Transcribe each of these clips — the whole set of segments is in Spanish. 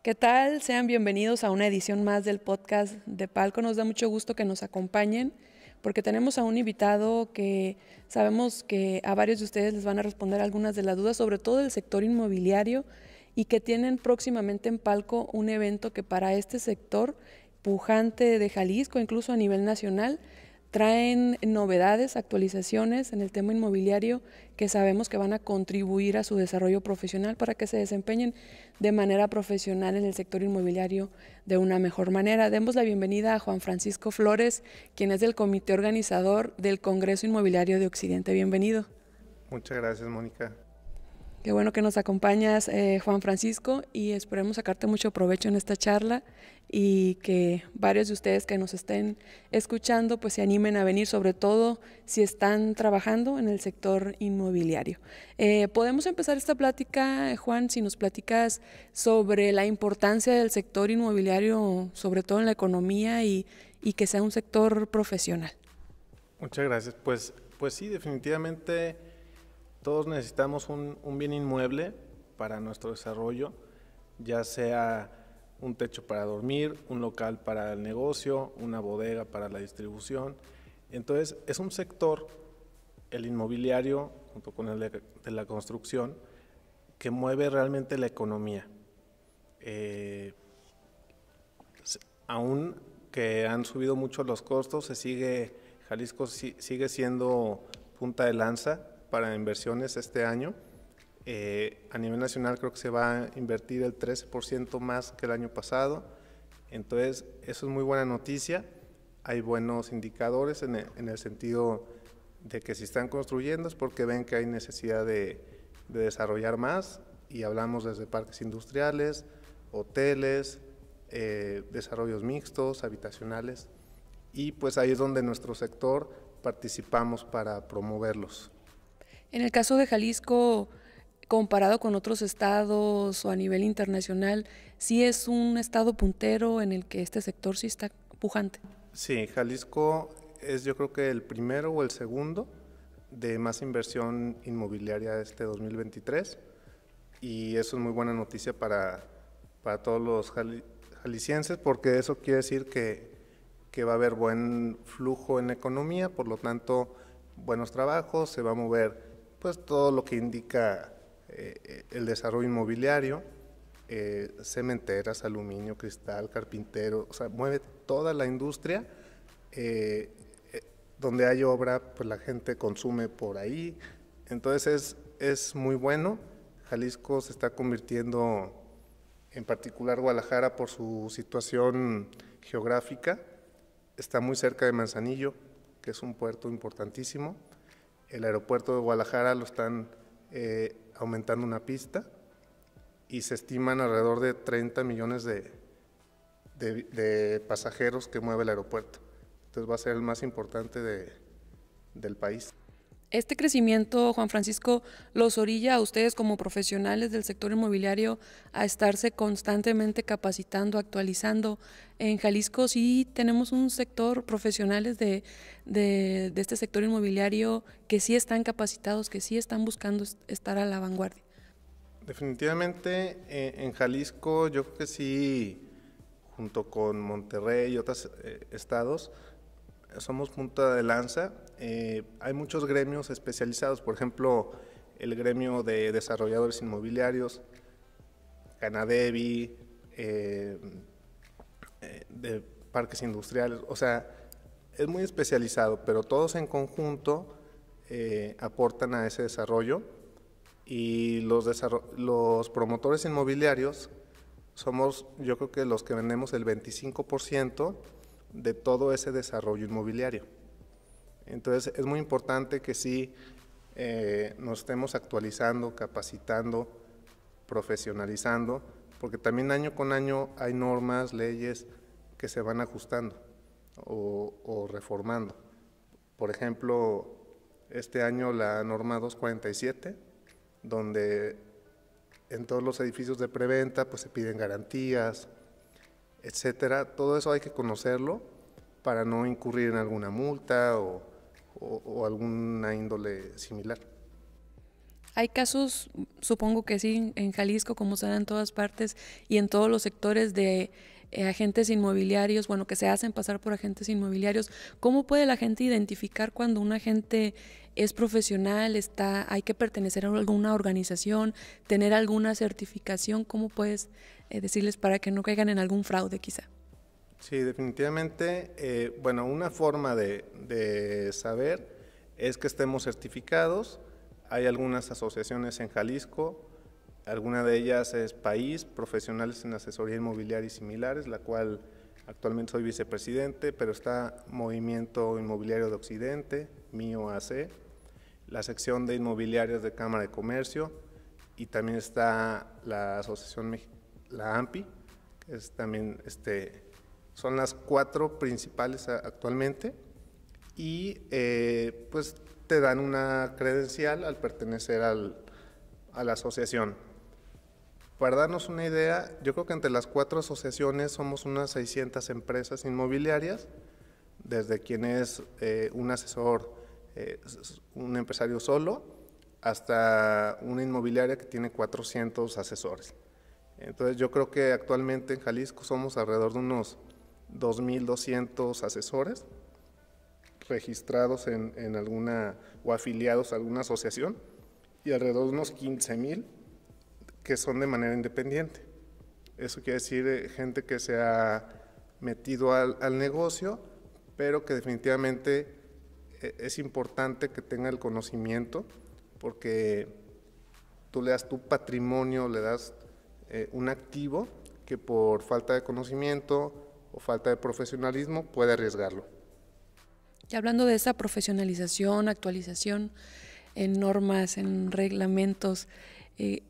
¿Qué tal? Sean bienvenidos a una edición más del podcast de Palco. Nos da mucho gusto que nos acompañen porque tenemos a un invitado que sabemos que a varios de ustedes les van a responder algunas de las dudas, sobre todo del sector inmobiliario y que tienen próximamente en Palco un evento que para este sector pujante de Jalisco, incluso a nivel nacional, traen novedades, actualizaciones en el tema inmobiliario que sabemos que van a contribuir a su desarrollo profesional para que se desempeñen de manera profesional en el sector inmobiliario de una mejor manera. Demos la bienvenida a Juan Francisco Flores, quien es del comité organizador del Congreso Inmobiliario de Occidente. Bienvenido. Muchas gracias, Mónica. Qué bueno que nos acompañas, eh, Juan Francisco, y esperemos sacarte mucho provecho en esta charla y que varios de ustedes que nos estén escuchando pues se animen a venir, sobre todo si están trabajando en el sector inmobiliario. Eh, podemos empezar esta plática, Juan, si nos platicas sobre la importancia del sector inmobiliario, sobre todo en la economía y, y que sea un sector profesional. Muchas gracias. Pues, pues sí, definitivamente todos necesitamos un, bien inmueble para nuestro desarrollo, ya sea un techo para dormir, un local para el negocio, una bodega para la distribución. Entonces, es un sector, el inmobiliario, junto con el de la construcción, que mueve realmente la economía. Eh, aún que han subido mucho los costos, se sigue, Jalisco sigue siendo punta de lanza para inversiones este año. Eh, a nivel nacional creo que se va a invertir el 13% más que el año pasado. Entonces, eso es muy buena noticia. Hay buenos indicadores en el, sentido de que si están construyendo es porque ven que hay necesidad de, desarrollar más y hablamos desde parques industriales, hoteles, eh, desarrollos mixtos, habitacionales y pues ahí es donde nuestro sector participamos para promoverlos. En el caso de Jalisco, comparado con otros estados o a nivel internacional, sí es un estado puntero en el que este sector sí está pujante. Sí, Jalisco es yo creo que el primero o el segundo de más inversión inmobiliaria este 2023 y eso es muy buena noticia para, para todos los jaliscienses porque eso quiere decir que, que va a haber buen flujo en economía, por lo tanto buenos trabajos, se va a mover pues todo lo que indica eh, el desarrollo inmobiliario, eh, cementeras, aluminio, cristal, carpintero, o sea, mueve toda la industria. Eh, donde hay obra, pues la gente consume por ahí. Entonces es muy bueno. Jalisco se está convirtiendo, en particular Guadalajara, por su situación geográfica, está muy cerca de Manzanillo, que es un puerto importantísimo el aeropuerto de Guadalajara lo están eh, aumentando una pista y se estiman alrededor de 30 millones de, pasajeros que mueve el aeropuerto. Entonces va a ser el más importante del país. Este crecimiento, Juan Francisco, los orilla a ustedes como profesionales del sector inmobiliario a estarse constantemente capacitando, actualizando. En Jalisco sí tenemos un sector profesionales de, este sector inmobiliario que sí están capacitados, que sí están buscando estar a la vanguardia. Definitivamente eh, en Jalisco yo creo que sí, junto con Monterrey y otros eh, estados, somos punta de lanza. Eh, hay muchos gremios especializados, por ejemplo, el gremio de desarrolladores inmobiliarios, Canadevi, eh, eh, de parques industriales, o sea, es muy especializado, pero todos en conjunto aportan a ese desarrollo y los, los promotores inmobiliarios somos yo creo que los que vendemos el 25% de todo ese desarrollo inmobiliario. Entonces es muy importante que sí eh, nos estemos actualizando, capacitando, profesionalizando, porque también año con año hay normas, leyes que se van ajustando o, reformando. Por ejemplo, este año la norma 247, donde en todos los edificios de preventa pues se piden garantías, etcétera. Todo eso hay que conocerlo para no incurrir en alguna multa o, alguna índole similar. Hay casos, supongo que sí, en Jalisco, como se da en todas partes y en todos los sectores de eh, agentes inmobiliarios, bueno, que se hacen pasar por agentes inmobiliarios. ¿Cómo puede la gente identificar cuando un agente es profesional, está, hay que pertenecer a alguna organización, tener alguna certificación? ¿Cómo puedes eh, decirles para que no caigan en algún fraude quizá. Sí, definitivamente. Eh, bueno, una forma de, saber es que estemos certificados. Hay algunas asociaciones en Jalisco, alguna de ellas es País, Profesionales en Asesoría Inmobiliaria y similares, la cual actualmente soy vicepresidente, pero está Movimiento Inmobiliario de Occidente, MIOAC la sección de inmobiliarios de Cámara de Comercio y también está la Asociación Mexicana la AMPI, que es también este, son las cuatro principales actualmente, y eh, pues te dan una credencial al pertenecer al, a la asociación. Para darnos una idea, yo creo que entre las cuatro asociaciones somos unas 600 empresas inmobiliarias, desde quien es eh, un asesor, eh, un empresario solo, hasta una inmobiliaria que tiene 400 asesores. Entonces yo creo que actualmente en Jalisco somos alrededor de unos 2.200 asesores registrados en, en, alguna o afiliados a alguna asociación y alrededor de unos 15.000 que son de manera independiente. Eso quiere decir eh, gente que se ha metido al, negocio, pero que definitivamente eh, es importante que tenga el conocimiento porque tú le das tu patrimonio, le das eh, un activo que por falta de conocimiento o falta de profesionalismo puede arriesgarlo. Y hablando de esa profesionalización, actualización en normas, en reglamentos, eh,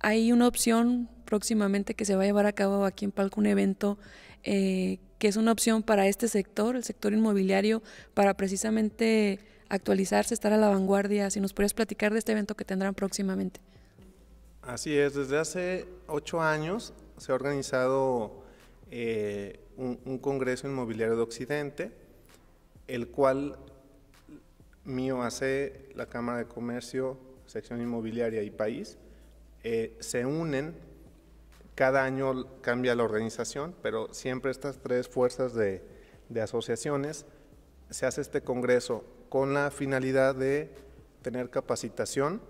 hay una opción próximamente que se va a llevar a cabo aquí en Palco un evento eh, que es una opción para este sector, el sector inmobiliario, para precisamente actualizarse, estar a la vanguardia. Si nos podrías platicar de este evento que tendrán próximamente. Así es, desde hace ocho años se ha organizado eh, un, Congreso Inmobiliario de Occidente, el cual mío hace la Cámara de Comercio, Sección Inmobiliaria y País, eh, se unen, cada año cambia la organización, pero siempre estas tres fuerzas de, de asociaciones, se hace este Congreso con la finalidad de tener capacitación,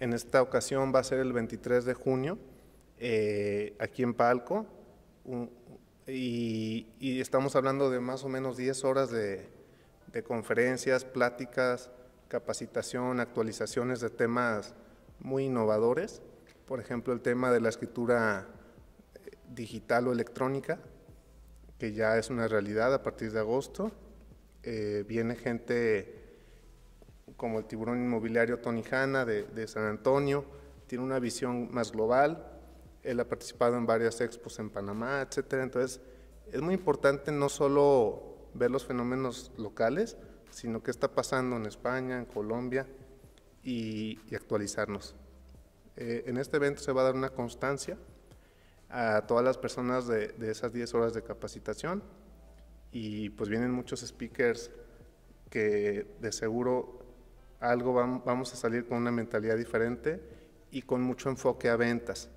en esta ocasión va a ser el 23 de junio, eh, aquí en Palco, y, estamos hablando de más o menos 10 horas de, conferencias, pláticas, capacitación, actualizaciones de temas muy innovadores, por ejemplo el tema de la escritura eh, digital o electrónica, que ya es una realidad a partir de agosto. Eh, viene gente como el tiburón inmobiliario Tony Hanna de, San Antonio, tiene una visión más global, él ha participado en varias expos en Panamá, etcétera. Entonces, es muy importante no solo ver los fenómenos locales, sino qué está pasando en España, en Colombia y, actualizarnos. Eh, en este evento se va a dar una constancia a todas las personas de, de esas 10 horas de capacitación y pues vienen muchos speakers que de seguro algo vamos a salir con una mentalidad diferente y con mucho enfoque a ventas,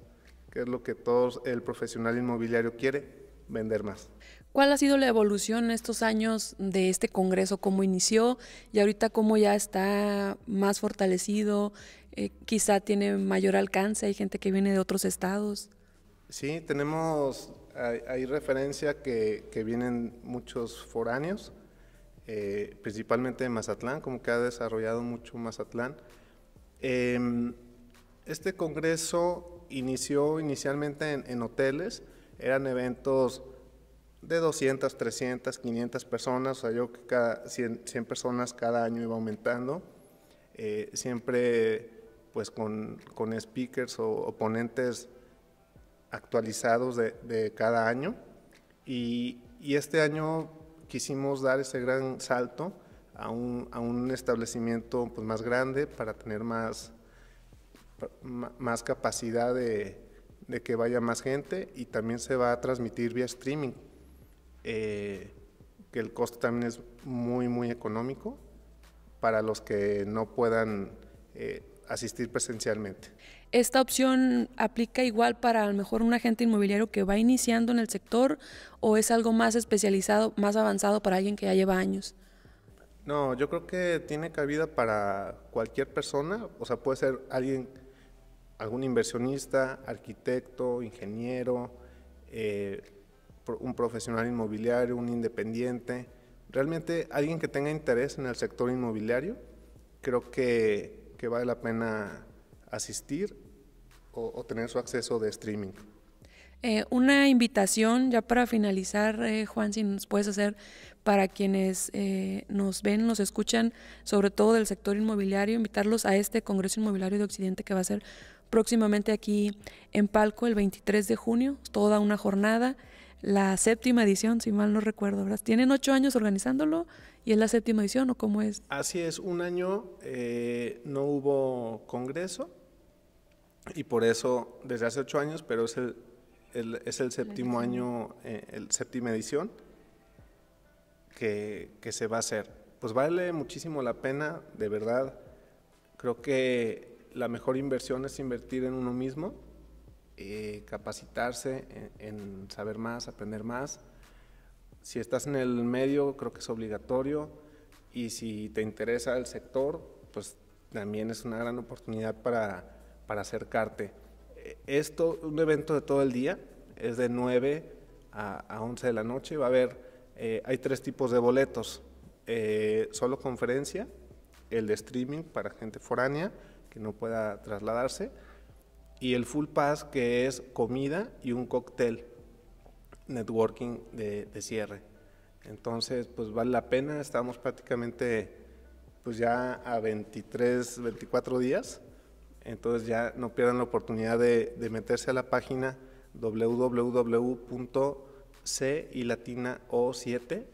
que es lo que todo el profesional inmobiliario quiere, vender más. ¿Cuál ha sido la evolución en estos años de este Congreso? ¿Cómo inició y ahorita cómo ya está más fortalecido? Eh, quizá tiene mayor alcance, hay gente que viene de otros estados. Sí, tenemos, hay, hay referencia que, que, vienen muchos foráneos eh, principalmente Mazatlán, como que ha desarrollado mucho Mazatlán. Em, este congreso inició inicialmente en, hoteles, eran eventos de 200, 300, 500 personas, o sea, yo que cada 100, personas cada año iba aumentando, eh, siempre pues con, con speakers o, oponentes ponentes actualizados de, cada año. Y, y este año quisimos dar ese gran salto a un, a un establecimiento pues, más grande para tener más, más capacidad de, que vaya más gente y también se va a transmitir vía streaming, eh, que el costo también es muy, muy económico para los que no puedan eh, asistir presencialmente. Esta opción aplica igual para a lo mejor un agente inmobiliario que va iniciando en el sector o es algo más especializado, más avanzado para alguien que ya lleva años. No, yo creo que tiene cabida para cualquier persona, o sea, puede ser alguien, algún inversionista, arquitecto, ingeniero, eh, un profesional inmobiliario, un independiente, realmente alguien que tenga interés en el sector inmobiliario, creo que, que vale la pena asistir o, tener su acceso de streaming. Eh, una invitación ya para finalizar, eh, Juan, si nos puedes hacer para quienes eh, nos ven, nos escuchan, sobre todo del sector inmobiliario, invitarlos a este Congreso Inmobiliario de Occidente que va a ser próximamente aquí en Palco el 23 de junio, toda una jornada, la séptima edición, si mal no recuerdo, ¿verdad? Tienen ocho años organizándolo y es la séptima edición o cómo es? Así es, un año congreso y por eso desde hace ocho años, pero es el, es el séptimo año, eh, el séptima edición que, que se va a hacer. Pues vale muchísimo la pena, de verdad. Creo que la mejor inversión es invertir en uno mismo, eh, capacitarse en, saber más, aprender más. Si estás en el medio, creo que es obligatorio. Y si te interesa el sector, pues también es una gran oportunidad para, para acercarte. E, esto, un evento de todo el día, es de 9 a, 11 de la noche, va a haber, eh, hay tres tipos de boletos, eh, solo conferencia, el de streaming para gente foránea que no pueda trasladarse, y el full pass que es comida y un cóctel, networking de cierre. Entonces, pues vale la pena, estamos prácticamente pues ya a 23, 24 días. Entonces ya no pierdan la oportunidad de, meterse a la página wwwcilatinao 7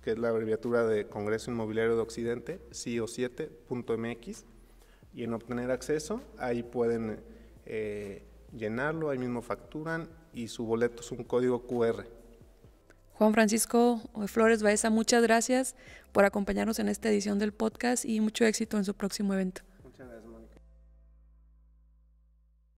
que es la abreviatura de Congreso Inmobiliario de Occidente, CIO7.mx, y en obtener acceso ahí pueden eh, llenarlo, ahí mismo facturan y su boleto es un código QR. Juan Francisco eh, Flores Baeza, muchas gracias por acompañarnos en esta edición del podcast y mucho éxito en su próximo evento.